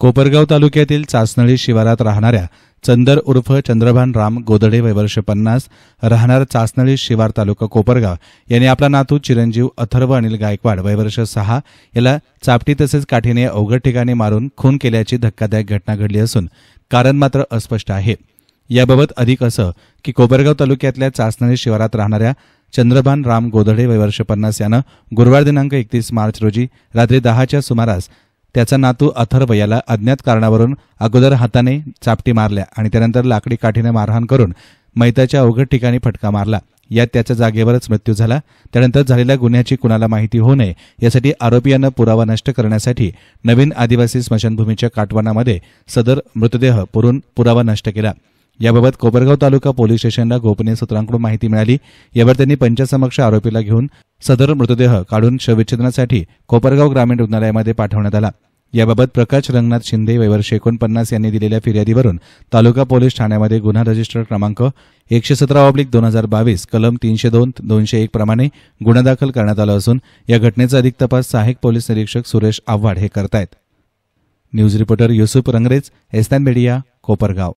कोपरगाव तालुक्यातील चासनळी शिवारात राहणाऱ्या चंदर उर्फ चंद्रभान राम गोदडे वैवर्ष पन्नास राहणार चासनळी शिवार तालुका कोपरगाव यांनी आपला नातू चिरंजीव अथर्व अनिल गायकवाड वैवर्ष सहा याला चापटी तसेच काठीने अवघड ठिकाणी मारून खून केल्याची धक्कादायक घटना घडली असून कारण मात्र अस्पष्ट आहे याबाबत अधिक असं की कोपरगाव तालुक्यातल्या चासनळी शिवारात राहणाऱ्या चंद्रभान राम गोदडे वैवर्ष पन्नास यानं गुरुवार दिनांक एकतीस मार्च रोजी रात्री दहाच्या सुमारास त्याचा नातू अथर्व याला अज्ञात कारणावरून अगोदर हाताने चापटी मारल्या आणि त्यानंतर लाकडी काठीने मारहाण करून मैताच्या अवघड ठिकाणी फटका मारला यात त्याच्या जागेवरच मृत्यू झाला त्यानंतर झालेल्या गुन्ह्याची कुणाला माहिती होऊ नये यासाठी आरोपीयांना पुरावा नष्ट करण्यासाठी नवीन आदिवासी स्मशानभूमीच्या काटवानामध्ये सदर मृतदेह पुरून पुरावा नष्ट केला याबाबत कोपरगाव तालुका पोलीस स्टेशनला गोपनीय सूत्रांकडून माहिती मिळाली यावर त्यांनी पंचासमक्ष आरोपीला घेऊन सदर मृतदेह काढून शवविच्छेदनासाठी कोपरगाव ग्रामीण रुग्णालयामध्ये पाठवण्यात आला याबाबत प्रकाश रंगनाथ शिंदे वैवर्ष एकोणपन्नास यांनी दिलेल्या फिर्यादीवरून तालुका पोलीस ठाण्यामध्ये गुन्हा रजिस्टर क्रमांक एकशे सतरा ऑब्लिक दोन हजार बावीस कलम तीनशे दोन दोनशे एक प्रमाणे गुन्हा दाखल करण्यात आला असून या घटनेचा अधिक तपास सहाय्यक पोलीस निरीक्षक सुरेश आव्हाड हे करतायत न्यूज रिपोर्टर युसुफ रंगरेज एस्तान मीडिया कोपरगाव